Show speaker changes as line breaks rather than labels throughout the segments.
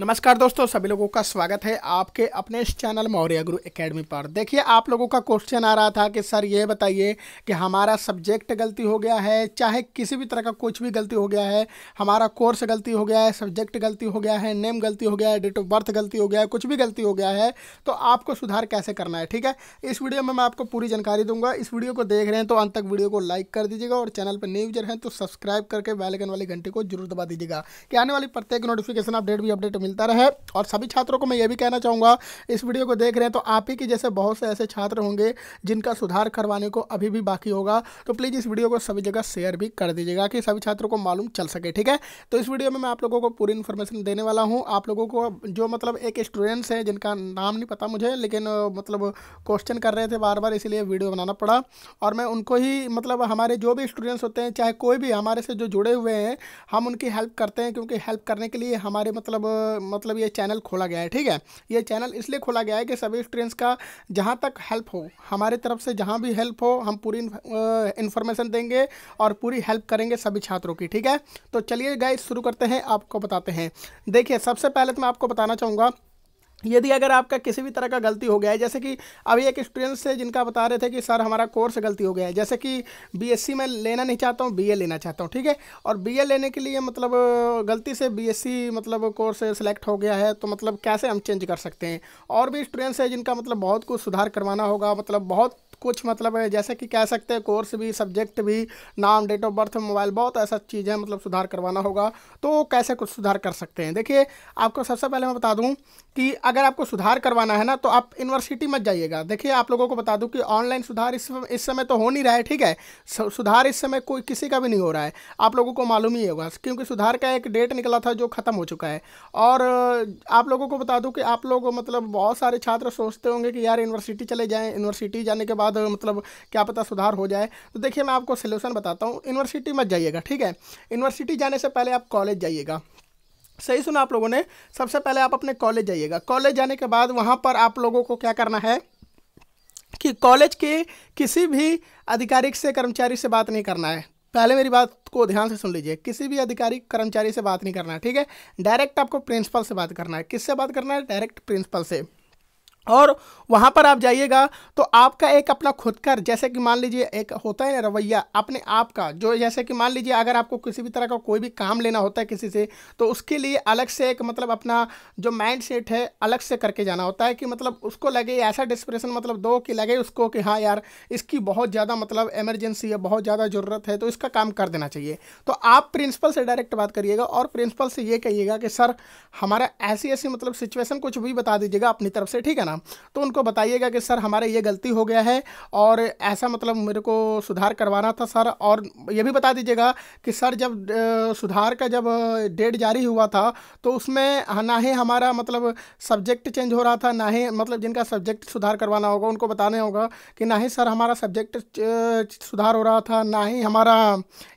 नमस्कार दोस्तों सभी लोगों का स्वागत है आपके अपने इस चैनल मौर्य गुरु एकेडमी पर देखिए आप लोगों का क्वेश्चन आ रहा था कि सर ये बताइए कि हमारा सब्जेक्ट गलती हो गया है चाहे किसी भी तरह का कुछ भी गलती हो गया है हमारा कोर्स गलती हो गया है सब्जेक्ट गलती हो गया है नेम गलती हो गया है डेट ऑफ बर्थ गलती हो गया है कुछ भी गलती हो गया है तो आपको सुधार कैसे करना है ठीक है इस वीडियो में मैं आपको पूरी जानकारी दूंगा इस वीडियो को देख रहे हैं तो अंत तक वीडियो को लाइक कर दीजिएगा और चैनल पर न्यूजर हैं तो सब्सक्राइब करके बैलकन वाली घंटे को जरूर दबा दीजिएगा कि आने वाली प्रत्येक नोटिफिकेशन अपडेट भी अपडेट मिलता रहे और सभी छात्रों को मैं ये भी कहना चाहूँगा इस वीडियो को देख रहे हैं तो आप ही के जैसे बहुत से ऐसे छात्र होंगे जिनका सुधार करवाने को अभी भी बाकी होगा तो प्लीज़ इस वीडियो को सभी जगह शेयर भी कर दीजिएगा कि सभी छात्रों को मालूम चल सके ठीक है तो इस वीडियो में मैं आप लोगों को पूरी इन्फॉर्मेशन देने वाला हूँ आप लोगों को जो मतलब एक स्टूडेंट्स हैं जिनका नाम नहीं पता मुझे लेकिन मतलब क्वेश्चन कर रहे थे बार बार इसलिए वीडियो बनाना पड़ा और मैं उनको ही मतलब हमारे जो भी स्टूडेंट्स होते हैं चाहे कोई भी हमारे से जो जुड़े हुए हैं हम उनकी हेल्प करते हैं क्योंकि हेल्प करने के लिए हमारे मतलब मतलब ये चैनल खोला गया है ठीक है ये चैनल इसलिए खोला गया है कि सभी स्टूडेंट्स का जहाँ तक हेल्प हो हमारे तरफ से जहाँ भी हेल्प हो हम पूरी इन्फॉर्मेशन देंगे और पूरी हेल्प करेंगे सभी छात्रों की ठीक है तो चलिए गाइस शुरू करते हैं आपको बताते हैं देखिए सबसे पहले तो मैं आपको बताना चाहूँगा यदि अगर आपका किसी भी तरह का गलती हो गया है जैसे कि अभी एक स्टूडेंट्स थे जिनका बता रहे थे कि सर हमारा कोर्स गलती हो गया है जैसे कि बीएससी में लेना नहीं चाहता हूँ बीए लेना चाहता हूँ ठीक है और बीए लेने के लिए मतलब गलती से बीएससी मतलब कोर्स सेलेक्ट हो गया है तो मतलब कैसे हम चेंज कर सकते हैं और भी स्टूडेंट्स हैं जिनका मतलब बहुत कुछ सुधार करवाना होगा मतलब बहुत कुछ मतलब है जैसे कि कह सकते हैं कोर्स भी सब्जेक्ट भी नाम डेट ऑफ बर्थ मोबाइल बहुत ऐसा चीज़ है मतलब सुधार करवाना होगा तो कैसे कुछ सुधार कर सकते हैं देखिए आपको सबसे पहले मैं बता दूँ कि अगर आपको सुधार करवाना है ना तो आप यूनिवर्सिटी मत जाइएगा देखिए आप लोगों को बता दूँ कि ऑनलाइन सुधार इस इस समय तो हो नहीं रहा है ठीक है सुधार इस समय कोई किसी का भी नहीं हो रहा है आप लोगों को मालूम ही होगा क्योंकि सुधार का एक डेट निकला था जो ख़त्म हो चुका है और आप लोगों को बता दूँ कि आप लोग मतलब बहुत सारे छात्र सोचते होंगे कि यार यूनिवर्सिटी चले जाएँ यूनिवर्सिटी जाने के बाद बाद मतलब क्या पता सुधार हो जाए तो देखिए मैं आपको सोल्यूशन बताता हूँ यूनिवर्सिटी मत जाइएगा ठीक है यूनिवर्सिटी जाने से पहले आप कॉलेज जाइएगा सही सुना आप लोगों ने सबसे पहले आप अपने कॉलेज जाइएगा कॉलेज जाने के बाद वहाँ पर आप लोगों को क्या करना है कि कॉलेज के किसी भी आधिकारिक से कर्मचारी से बात नहीं करना है पहले मेरी बात को ध्यान से सुन लीजिए किसी भी अधिकारी कर्मचारी से बात नहीं करना है ठीक है डायरेक्ट आपको प्रिंसिपल से बात करना है किससे बात करना है डायरेक्ट प्रिंसिपल से और वहाँ पर आप जाइएगा तो आपका एक अपना खुद का जैसे कि मान लीजिए एक होता है ना रवैया अपने आप का जो जैसे कि मान लीजिए अगर आपको किसी भी तरह का कोई भी काम लेना होता है किसी से तो उसके लिए अलग से एक मतलब अपना जो माइंड सेट है अलग से करके जाना होता है कि मतलब उसको लगे ऐसा डिस्प्रेशन मतलब दो कि लगे उसको कि हाँ यार इसकी बहुत ज़्यादा मतलब एमरजेंसी है बहुत ज़्यादा ज़रूरत है तो इसका काम कर देना चाहिए तो आप प्रिंसिपल से डायरेक्ट बात करिएगा और प्रिंसिपल से ये कहिएगा कि सर हमारा ऐसी ऐसी मतलब सिचुएसन कुछ भी बता दीजिएगा अपनी तरफ से ठीक है ना करना तो उनको बताइएगा कि सर हमारे ये गलती हो गया है और ऐसा मतलब मेरे को सुधार करवाना था सर और ये भी बता दीजिएगा कि सर जब सुधार का जब डेट जारी हुआ था तो उसमें ना ही हमारा मतलब सब्जेक्ट चेंज हो रहा था ना ही मतलब जिनका सब्जेक्ट सुधार करवाना होगा उनको बताना होगा कि ना ही सर हमारा सब्जेक्ट सुधार हो रहा था ना ही हमारा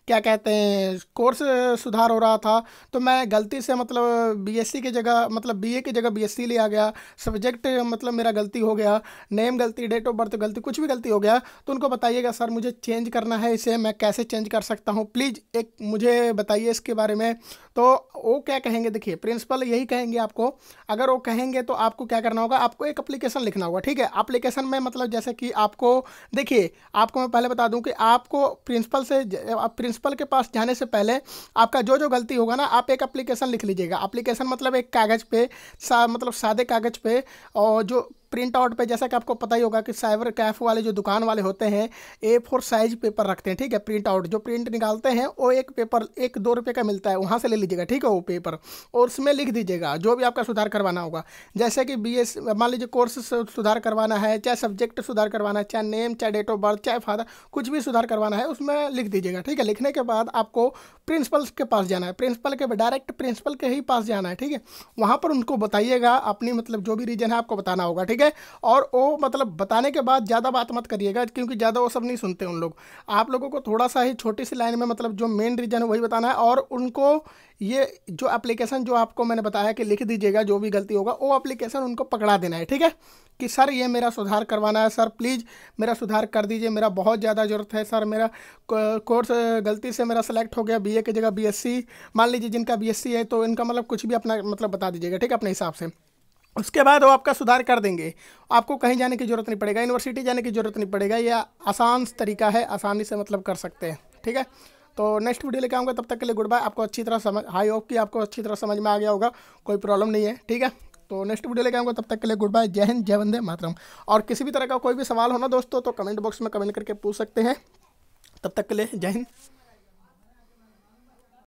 क्या कहते हैं कोर्स सुधार हो रहा था तो मैं गलती से मतलब बीएससी की जगह मतलब बीए की जगह बीएससी लिया गया सब्जेक्ट मतलब मेरा गलती हो गया नेम गलती डेट ऑफ बर्थ गलती कुछ भी गलती हो गया तो उनको बताइएगा सर मुझे चेंज करना है इसे मैं कैसे चेंज कर सकता हूँ प्लीज़ एक मुझे बताइए इसके बारे में तो वो क्या कहेंगे देखिए प्रिंसिपल यही कहेंगे आपको अगर वो कहेंगे तो आपको क्या करना होगा आपको एक अप्लीकेशन लिखना होगा ठीक है अप्लीकेशन में मतलब जैसे कि आपको देखिए आपको मैं पहले बता दूँ कि आपको प्रिंसिपल से प्रिंसिपल प्रिंसिपल के पास जाने से पहले आपका जो जो गलती होगा ना आप एक अप्लीकेशन लिख लीजिएगा अप्लीकेशन मतलब एक कागज़ पे सा मतलब सादे कागज़ पे और जो प्रिंट आउट पे जैसा कि आपको पता ही होगा कि साइबर कैफ वाले जो दुकान वाले होते हैं ए फोर साइज पेपर रखते हैं ठीक है प्रिंट आउट जो प्रिंट निकालते हैं वो एक पेपर एक दो रुपये का मिलता है वहाँ से ले लीजिएगा ठीक है वो पेपर और उसमें लिख दीजिएगा जो भी आपका सुधार करवाना होगा जैसे कि बी एस मान लीजिए कोर्स सुधार करवाना है चाहे सब्जेक्ट सुधार करवाना है चाहे नेम चाहे डेट ऑफ बर्थ चाहे फादर कुछ भी सुधार करवाना है उसमें लिख दीजिएगा ठीक है लिखने के बाद आपको प्रिंसिपल के पास जाना है प्रिंसिपल के डायरेक्ट प्रिंसिपल के ही पास जाना है ठीक है वहाँ पर उनको बताइएगा अपनी मतलब जो भी रीजन है आपको बताना होगा ठीक है और वो मतलब बताने के बाद ज़्यादा बात मत करिएगा क्योंकि ज़्यादा वो सब नहीं सुनते उन लोग आप लोगों को थोड़ा सा ही छोटी सी लाइन में मतलब जो मेन रीजन है वही बताना है और उनको ये जो एप्लीकेशन जो आपको मैंने बताया कि लिख दीजिएगा जो भी गलती होगा वो एप्लीकेशन उनको पकड़ा देना है ठीक है कि सर ये मेरा सुधार करवाना है सर प्लीज़ मेरा सुधार कर दीजिए मेरा बहुत ज़्यादा ज़रूरत है सर मेरा कोर्स गलती से मेरा सेलेक्ट हो गया बीए की जगह बीएससी मान लीजिए जिनका बीएससी है तो इनका मतलब कुछ भी अपना मतलब बता दीजिएगा ठीक है अपने हिसाब से उसके बाद वो आपका सुधार कर देंगे आपको कहीं जाने की ज़रूरत नहीं पड़ेगा यूनिवर्सिटी जाने की ज़रूरत नहीं पड़ेगा यह आसान तरीका है आसानी से मतलब कर सकते हैं ठीक है तो नेक्स्ट वीडियो लेके आऊँगा तब तक के लिए गुड बाय आपको अच्छी तरह समझ हाई होप कि आपको अच्छी तरह समझ में आ गया होगा कोई प्रॉब्लम नहीं है ठीक है तो नेक्स्ट वीडियो लेके आऊँगा तब तक के लिए गुड बाय जय हिंद जय वंदे मातरम और किसी भी तरह का कोई भी सवाल होना दोस्तों तो कमेंट बॉक्स में कमेंट करके पूछ सकते हैं तब तक के लिए जय हिंद